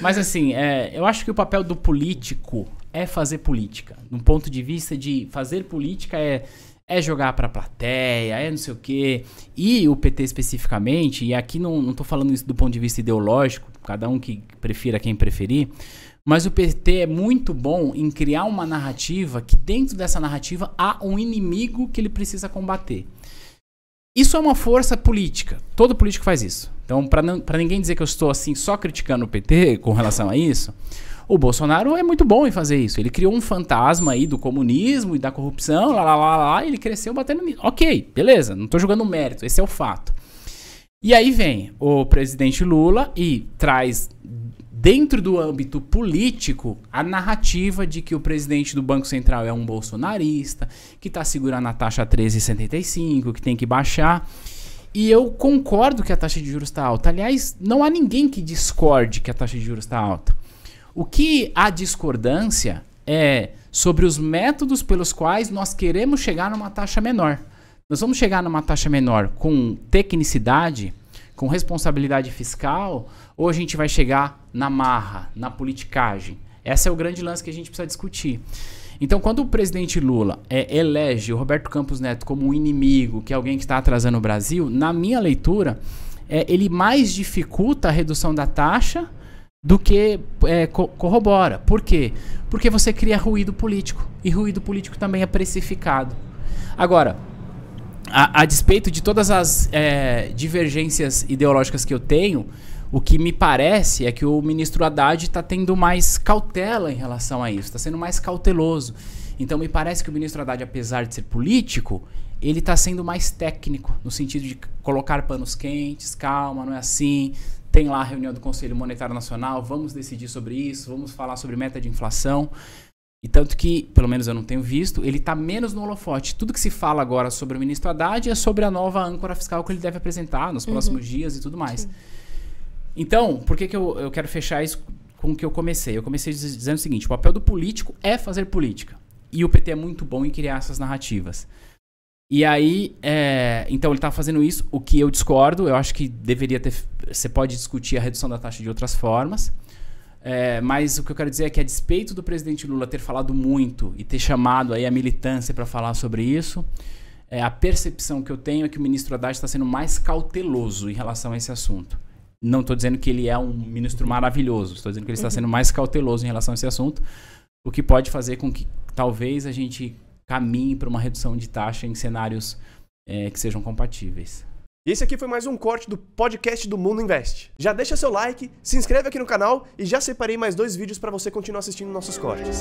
Mas assim, é, eu acho que o papel do político é fazer política. Num ponto de vista de fazer política é é jogar para a plateia, é não sei o quê. E o PT especificamente, e aqui não, estou falando isso do ponto de vista ideológico, cada um que prefira quem preferir, mas o PT é muito bom em criar uma narrativa que dentro dessa narrativa há um inimigo que ele precisa combater. Isso é uma força política. Todo político faz isso. Então, para ninguém dizer que eu estou assim só criticando o PT com relação a isso, o Bolsonaro é muito bom em fazer isso. Ele criou um fantasma aí do comunismo e da corrupção, lá lá lá, lá e ele cresceu batendo nisso. Ok, beleza, não estou jogando mérito, esse é o fato. E aí vem o presidente Lula e traz dentro do âmbito político a narrativa de que o presidente do Banco Central é um bolsonarista, que está segurando a taxa 13,75, que tem que baixar. E eu concordo que a taxa de juros está alta. Aliás, não há ninguém que discorde que a taxa de juros está alta. O que há discordância é sobre os métodos pelos quais nós queremos chegar numa taxa menor. Nós vamos chegar numa taxa menor com tecnicidade, com responsabilidade fiscal, ou a gente vai chegar na marra, na politicagem? Esse é o grande lance que a gente precisa discutir. Então, quando o presidente Lula é, elege o Roberto Campos Neto como um inimigo, que é alguém que está atrasando o Brasil, na minha leitura, é, ele mais dificulta a redução da taxa do que é, co corrobora. Por quê? Porque você cria ruído político. E ruído político também é precificado. Agora, a, a despeito de todas as é, divergências ideológicas que eu tenho, o que me parece é que o ministro Haddad está tendo mais cautela em relação a isso, está sendo mais cauteloso. Então me parece que o ministro Haddad, apesar de ser político, ele está sendo mais técnico, no sentido de colocar panos quentes, calma, não é assim, tem lá a reunião do Conselho Monetário Nacional, vamos decidir sobre isso, vamos falar sobre meta de inflação. E tanto que, pelo menos eu não tenho visto, ele está menos no holofote. Tudo que se fala agora sobre o ministro Haddad é sobre a nova âncora fiscal que ele deve apresentar nos uhum. próximos dias e tudo mais. Sim. Então, por que, que eu, eu quero fechar isso com o que eu comecei? Eu comecei dizendo o seguinte: o papel do político é fazer política. E o PT é muito bom em criar essas narrativas. E aí, é, então ele está fazendo isso, o que eu discordo, eu acho que deveria ter. Você pode discutir a redução da taxa de outras formas. É, mas o que eu quero dizer é que, a despeito do presidente Lula ter falado muito e ter chamado aí a militância para falar sobre isso, é, a percepção que eu tenho é que o ministro Haddad está sendo mais cauteloso em relação a esse assunto. Não estou dizendo que ele é um ministro maravilhoso, estou dizendo que ele está uhum. sendo mais cauteloso em relação a esse assunto, o que pode fazer com que talvez a gente caminhe para uma redução de taxa em cenários é, que sejam compatíveis. E esse aqui foi mais um corte do podcast do Mundo Invest. Já deixa seu like, se inscreve aqui no canal e já separei mais dois vídeos para você continuar assistindo nossos cortes.